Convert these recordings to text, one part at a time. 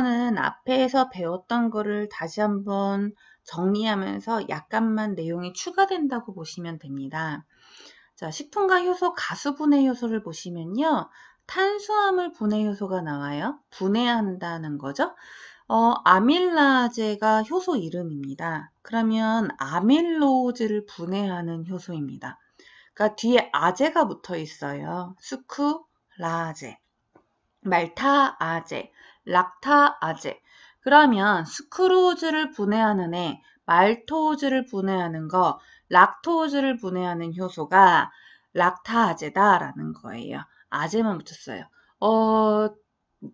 저는 앞에서 배웠던 거를 다시 한번 정리하면서 약간만 내용이 추가된다고 보시면 됩니다. 자, 식품과 효소, 가수 분해 효소를 보시면요. 탄수화물 분해 효소가 나와요. 분해한다는 거죠. 어, 아밀라제가 효소 이름입니다. 그러면 아밀로즈를 분해하는 효소입니다. 그러니까 뒤에 아제가 붙어 있어요. 수쿠라제 말타아제, 락타아제. 그러면 스크루즈를 분해하는 애, 말토즈를 분해하는 거, 락토즈를 분해하는 효소가 락타아제다라는 거예요. 아제만 붙였어요. 어,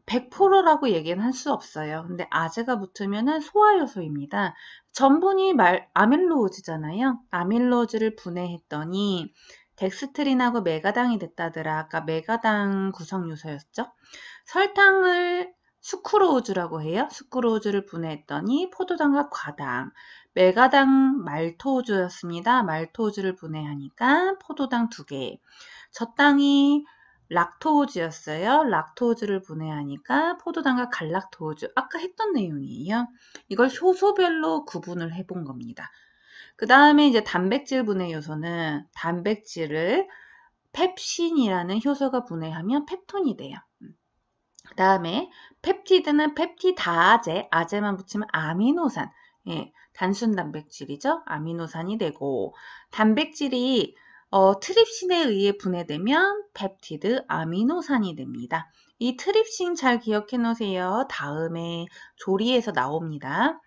100%라고 얘기는 할 수 없어요. 근데 아재가 붙으면 소화효소입니다. 전분이 말, 아밀로즈잖아요. 우 아밀로즈를 우 분해했더니 덱스트린하고 메가당이 됐다더라. 아까 메가당 구성요소였죠. 설탕을 스크로우즈라고 해요. 스크로우즈를 분해했더니 포도당과 과당, 메가당 말토우즈였습니다말토우즈를 분해하니까 포도당 2개, 젖당이 락토우즈였어요락토우즈를 분해하니까 포도당과 갈락토우즈 아까 했던 내용이에요. 이걸 효소별로 구분을 해본 겁니다. 그 다음에 이제 단백질 분해 요소는 단백질을 펩신이라는 효소가 분해하면 펩톤이 돼요. 그 다음에 펩티드는 펩티다제, 아제만 붙이면 아미노산, 예, 단순 단백질이죠. 아미노산이 되고 단백질이 어, 트립신에 의해 분해되면 펩티드 아미노산이 됩니다. 이 트립신 잘 기억해 놓으세요. 다음에 조리에서 나옵니다.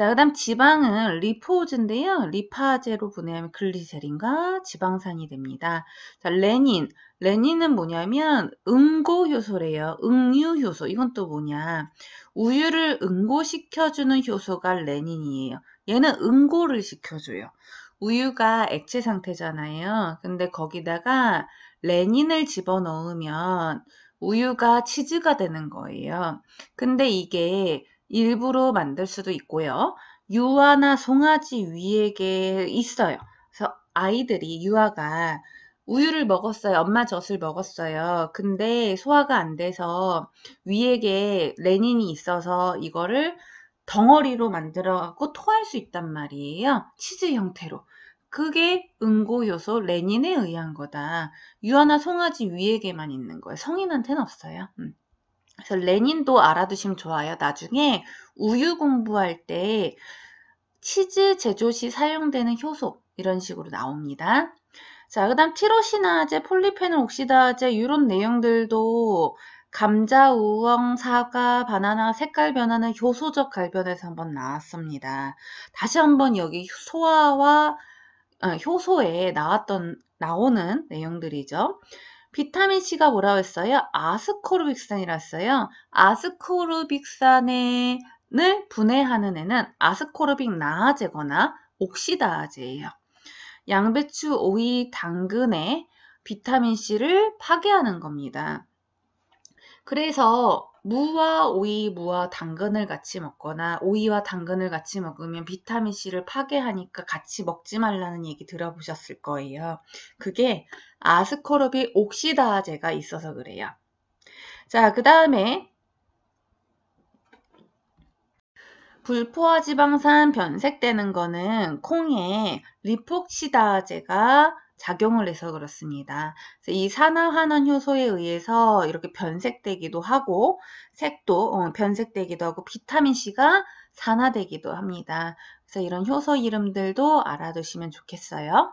자, 그 다음 지방은 리포즈인데요. 리파제로 분해하면 글리세린과 지방산이 됩니다. 자, 레닌. 레닌은 뭐냐면 응고효소래요. 응유효소. 이건 또 뭐냐. 우유를 응고시켜주는 효소가 레닌이에요. 얘는 응고를 시켜줘요. 우유가 액체 상태잖아요. 근데 거기다가 레닌을 집어넣으면 우유가 치즈가 되는 거예요. 근데 이게 일부러 만들 수도 있고요. 유아나 송아지 위에게 있어요. 그래서 아이들이 유아가 우유를 먹었어요. 엄마 젖을 먹었어요. 근데 소화가 안 돼서 위에게 레닌이 있어서 이거를 덩어리로 만들어갖고 토할 수 있단 말이에요. 치즈 형태로. 그게 응고효소 레닌에 의한 거다. 유아나 송아지 위에게만 있는 거예요. 성인한테는 없어요. 음. 그래서 레닌도 알아두시면 좋아요. 나중에 우유 공부할 때 치즈 제조 시 사용되는 효소 이런 식으로 나옵니다. 자, 그 다음 티로시나제, 폴리페놀 옥시다제 이런 내용들도 감자, 우엉, 사과, 바나나 색깔 변화는 효소적 갈변에서 한번 나왔습니다. 다시 한번 여기 소화와 아, 효소에 나왔던 나오는 내용들이죠. 비타민C가 뭐라고 했어요? 아스코르빅산이라 했어요. 아스코르빅산을 분해하는 애는 아스코르빅 나아제거나 옥시다아제예요. 양배추, 오이, 당근에 비타민C를 파괴하는 겁니다. 그래서 무와 오이, 무와 당근을 같이 먹거나 오이와 당근을 같이 먹으면 비타민C를 파괴하니까 같이 먹지 말라는 얘기 들어보셨을 거예요. 그게 아스코르비 옥시다제가 있어서 그래요. 자, 그 다음에 불포화 지방산 변색되는 거는 콩에 리폭시다제가 작용을 해서 그렇습니다. 이 산화환원 효소에 의해서 이렇게 변색되기도 하고 색도 어, 변색되기도 하고 비타민C가 산화되기도 합니다. 그래서 이런 효소 이름들도 알아두시면 좋겠어요.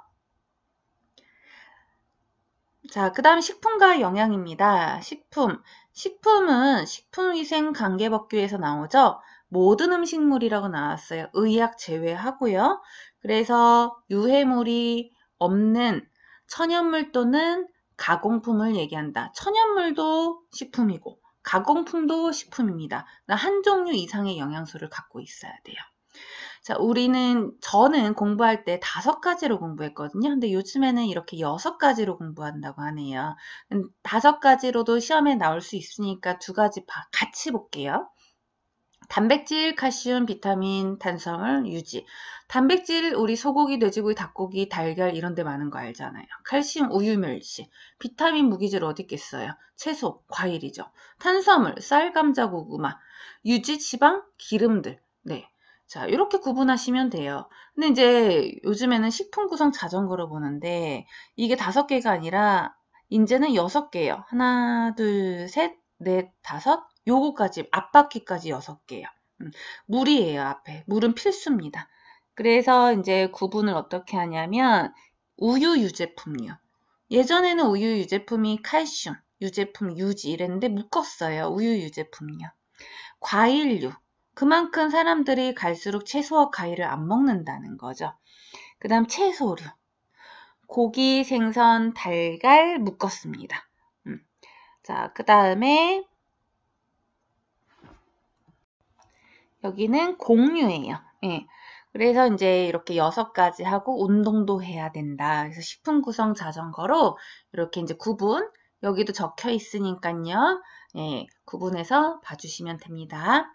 자, 그 다음 식품과 영양입니다. 식품. 식품은 식품위생관계법규에서 나오죠. 모든 음식물이라고 나왔어요. 의약 제외하고요. 그래서 유해물이 없는 천연물 또는 가공품을 얘기한다. 천연물도 식품이고 가공품도 식품입니다. 그러니까 한 종류 이상의 영양소를 갖고 있어야 돼요. 자, 우리는 저는 공부할 때 다섯 가지로 공부했거든요. 근데 요즘에는 이렇게 여섯 가지로 공부한다고 하네요. 음, 다섯 가지로도 시험에 나올 수 있으니까 두 가지 같이 볼게요. 단백질, 칼슘, 비타민, 탄성을 유지. 단백질 우리 소고기, 돼지고기, 닭고기, 달걀 이런 데 많은 거 알잖아요. 칼슘, 우유, 멸치. 비타민, 무기질 어디 있겠어요? 채소, 과일이죠. 탄수화물, 쌀, 감자, 고구마. 유지, 지방, 기름들. 네. 자, 이렇게 구분하시면 돼요. 근데 이제 요즘에는 식품 구성 자전거로 보는데 이게 다섯 개가 아니라 이제는 여섯 개예요. 하나, 둘, 셋, 넷, 다섯, 요거까지 앞바퀴까지 6개예요. 음, 물이에요 앞에. 물은 필수입니다. 그래서 이제 구분을 어떻게 하냐면 우유 유제품이요 예전에는 우유 유제품이 칼슘, 유제품 유지 이랬는데 묶었어요. 우유 유제품이요. 과일류. 그만큼 사람들이 갈수록 채소와 과일을 안 먹는다는 거죠. 그 다음 채소류. 고기, 생선, 달걀 묶었습니다. 음. 자, 그 다음에 여기는 공유예요. 예. 그래서 이제 이렇게 여섯 가지 하고 운동도 해야 된다. 그래서 식품 구성 자전거로 이렇게 이제 구분 여기도 적혀 있으니까요. 예, 구분해서 봐주시면 됩니다.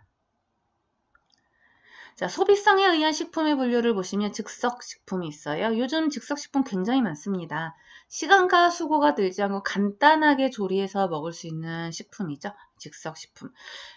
자, 소비성에 의한 식품의 분류를 보시면 즉석식품이 있어요. 요즘 즉석식품 굉장히 많습니다. 시간과 수고가 들지 않고 간단하게 조리해서 먹을 수 있는 식품이죠. 즉석식품.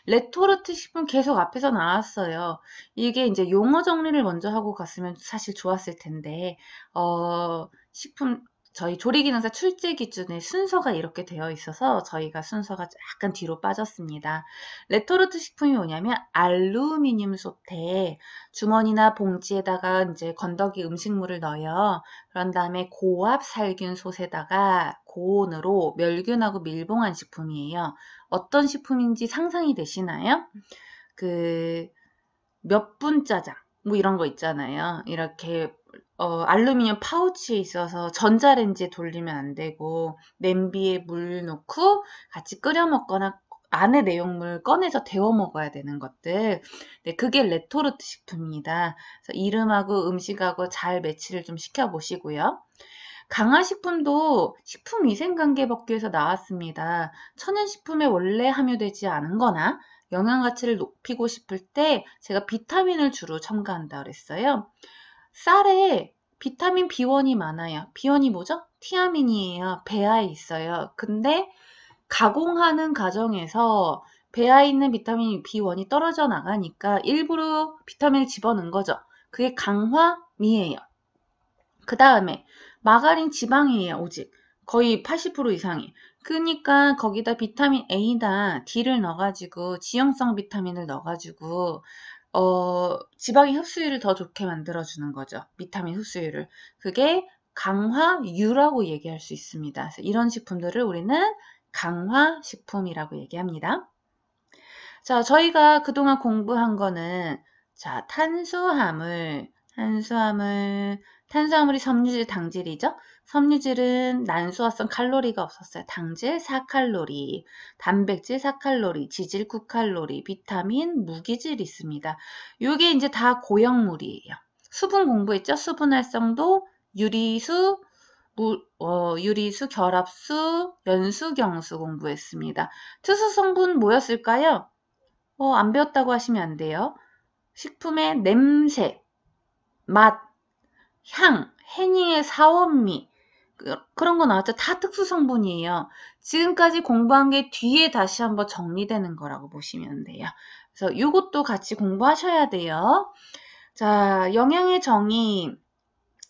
레토르트 식품 계속 앞에서 나왔어요. 이게 이제 용어 정리를 먼저 하고 갔으면 사실 좋았을 텐데, 어, 식품, 저희 조리기능사 출제 기준의 순서가 이렇게 되어 있어서 저희가 순서가 약간 뒤로 빠졌습니다. 레토르트 식품이 뭐냐면 알루미늄 소테 주머니나 봉지에다가 이제 건더기 음식물을 넣어요. 그런 다음에 고압 살균 솥에다가 고온으로 멸균하고 밀봉한 식품이에요. 어떤 식품인지 상상이 되시나요? 그 몇 분 짜장 뭐 이런 거 있잖아요. 이렇게 어, 알루미늄 파우치에 있어서 전자레인지에 돌리면 안 되고 냄비에 물 넣고 같이 끓여 먹거나 안에 내용물 꺼내서 데워 먹어야 되는 것들. 네, 그게 레토르트 식품입니다. 이름하고 음식하고 잘 매치를 좀 시켜 보시고요. 강화식품도 식품위생관계 법규에서 나왔습니다. 천연식품에 원래 함유되지 않은 거나 영양가치를 높이고 싶을 때 제가 비타민을 주로 첨가한다 그랬어요. 쌀에 비타민 B1이 많아요. B1이 뭐죠? 티아민이에요. 배아에 있어요. 근데 가공하는 과정에서 배아에 있는 비타민 B1이 떨어져 나가니까 일부러 비타민을 집어넣은 거죠. 그게 강화미예요. 그 다음에 마가린 지방이에요. 오직 거의 80% 이상이. 그러니까 거기다 비타민 A나 D를 넣어가지고 지형성 비타민을 넣어가지고 어, 지방이 흡수율을 더 좋게 만들어주는 거죠. 비타민 흡수율을. 그게 강화유라고 얘기할 수 있습니다. 이런 식품들을 우리는 강화식품이라고 얘기합니다. 자, 저희가 그동안 공부한 거는 자, 탄수화물, 탄수화물, 탄수화물이 섬유질, 당질이죠. 섬유질은 난수화성 칼로리가 없었어요. 당질 4칼로리, 단백질 4칼로리, 지질 9칼로리, 비타민, 무기질 있습니다. 이게 이제 다 고형물이에요. 수분 공부했죠? 수분 활성도, 유리수, 무, 어, 유리수, 결합수, 연수, 경수 공부했습니다. 투수 성분 뭐였을까요? 어, 안 배웠다고 하시면 안 돼요. 식품의 냄새, 맛, 향, 해닝의 사원미 그, 그런 거 나왔죠. 다 특수성분이에요. 지금까지 공부한 게 뒤에 다시 한번 정리되는 거라고 보시면 돼요. 그래서 이것도 같이 공부하셔야 돼요. 자, 영양의 정의.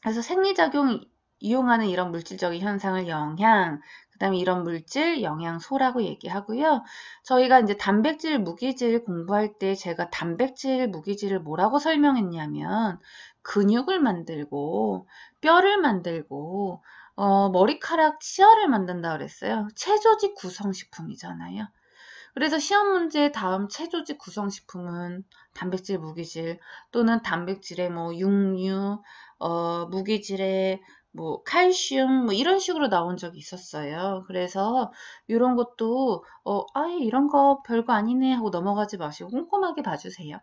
그래서 생리작용 이용하는 이런 물질적인 현상을 영양, 그 다음에 이런 물질 영양소라고 얘기하고요. 저희가 이제 단백질 무기질 공부할 때 제가 단백질 무기질을 뭐라고 설명했냐면 근육을 만들고 뼈를 만들고 어, 머리카락 치아를 만든다 그랬어요. 체조직 구성식품이잖아요. 그래서 시험 문제 다음 체조직 구성식품은 단백질 무기질 또는 단백질의 뭐 육류, 어, 무기질의 뭐 칼슘 뭐 이런 식으로 나온 적이 있었어요. 그래서 이런 것도 어, 아 이런 거 별거 아니네 하고 넘어가지 마시고 꼼꼼하게 봐주세요.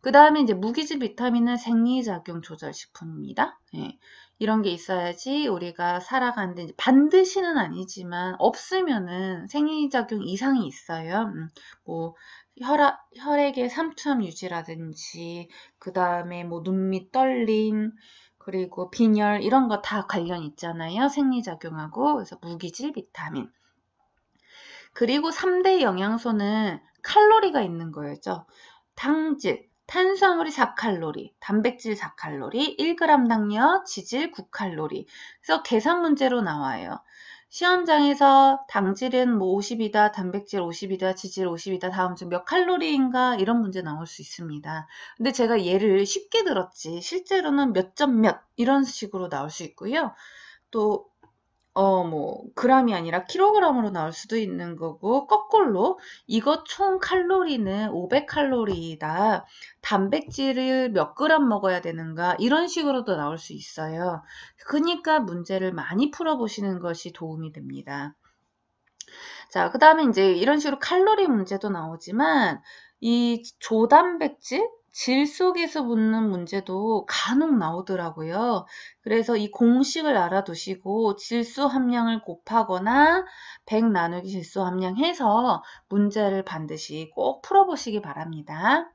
그 다음에 이제 무기질 비타민은 생리작용 조절 식품입니다. 예, 이런 게 있어야지 우리가 살아가는데 반드시는 아니지만 없으면은 생리작용 이상이 있어요. 음, 뭐 혈압, 혈액의 삼투압 유지라든지 그 다음에 뭐 눈밑 떨림 그리고 빈혈 이런 거 다 관련 있잖아요. 생리작용하고 그래서 무기질 비타민 그리고 3대 영양소는 칼로리가 있는 거였죠. 당질, 탄수화물이 4칼로리, 단백질 4칼로리, 1g 당뇨 지질 9칼로리. 그래서 계산 문제로 나와요. 시험장에서 당질은 뭐 50이다, 단백질 50이다, 지질 50이다, 다음 중 몇 칼로리인가 이런 문제 나올 수 있습니다. 근데 제가 얘를 쉽게 들었지 실제로는 몇 점 몇 이런 식으로 나올 수 있고요. 또 어, 뭐, 그람이 아니라 킬로그램으로 나올 수도 있는 거고, 거꾸로, 이거 총 칼로리는 500칼로리이다. 단백질을 몇 그램 먹어야 되는가? 이런 식으로도 나올 수 있어요. 그러니까 문제를 많이 풀어보시는 것이 도움이 됩니다. 자, 그 다음에 이제 이런 식으로 칼로리 문제도 나오지만, 이 조단백질, 질 속에서 묻는 문제도 간혹 나오더라고요. 그래서 이 공식을 알아두시고 질소 함량을 곱하거나 100 나누기 질소 함량 해서 문제를 반드시 꼭 풀어보시기 바랍니다.